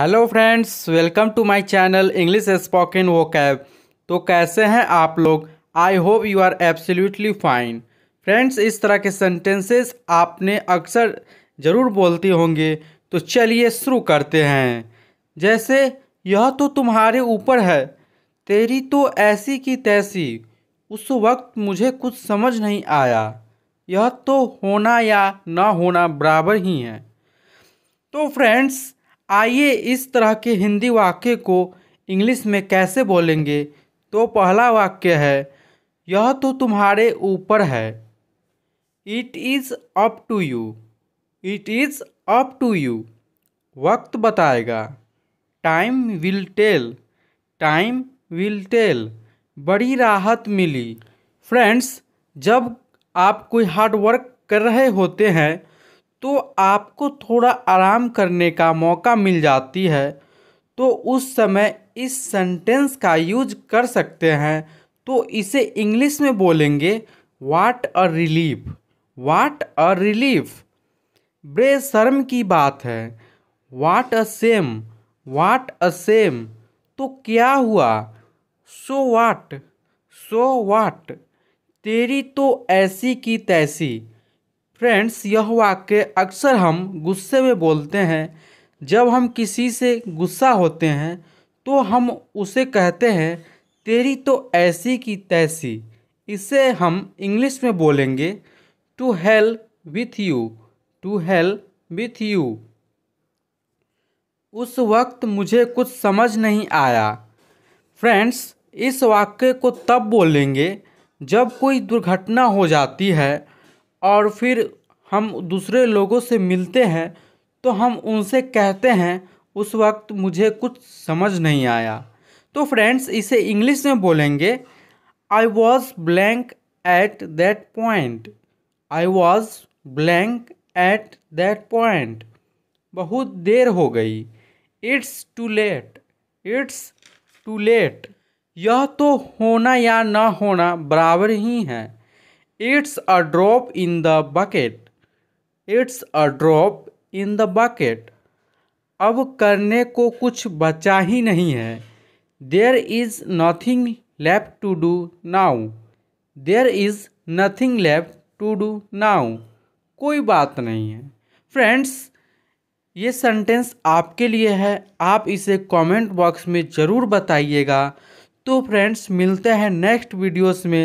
hello friends welcome to my channel English spoken vocab तो कैसे हैं आप लोग I hope you are absolutely fine friends इस तरह के सेंटेंसेस आपने अक्सर ज़रूर बोलते होंगे तो चलिए शुरू करते हैं जैसे यह तो तुम्हारे ऊपर है तेरी तो ऐसी की तैसी उस वक्त मुझे कुछ समझ नहीं आया यह तो होना या ना होना बराबर ही है तो फ्रेंड्स आइए इस तरह के हिंदी वाक्य को इंग्लिश में कैसे बोलेंगे तो पहला वाक्य है यह तो तुम्हारे ऊपर है it is up to you it is up to you वक्त बताएगा time will tell time will tell बड़ी राहत मिली फ्रेंड्स जब आप कोई हार्ड वर्क कर रहे होते हैं तो आपको थोड़ा आराम करने का मौका मिल जाती है तो उस समय इस सेंटेंस का यूज कर सकते हैं तो इसे इंग्लिश में बोलेंगे वाट a relief watt a relief ब्रे शर्म की बात है वाट अ सेम वाट अ सेम तो क्या हुआ सो वाट सो वाट तेरी तो ऐसी की तैसी फ्रेंड्स यह वाक्य अक्सर हम गुस्से में बोलते हैं जब हम किसी से गुस्सा होते हैं तो हम उसे कहते हैं तेरी तो ऐसी की तैसी इसे हम इंग्लिश में बोलेंगे to hell with you to hell with you उस वक्त मुझे कुछ समझ नहीं आया फ्रेंड्स इस वाक्य को तब बोलेंगे जब कोई दुर्घटना हो जाती है और फिर हम दूसरे लोगों से मिलते हैं तो हम उनसे कहते हैं उस वक्त मुझे कुछ समझ नहीं आया तो फ्रेंड्स इसे इंग्लिश में बोलेंगे I was blank at that point I was blank at that point बहुत देर हो गई it's too late it's too late यह तो होना या ना होना बराबर ही है it's a drop in the bucket it's a drop in the bucket अब करने को कुछ बचा ही नहीं है there is nothing left to do now there is nothing left to do now कोई बात नहीं है फ्रेंड्स ये सेंटेंस आपके लिए है आप इसे कमेंट बॉक्स में ज़रूर बताइएगा तो फ्रेंड्स मिलते हैं नेक्स्ट वीडियोस में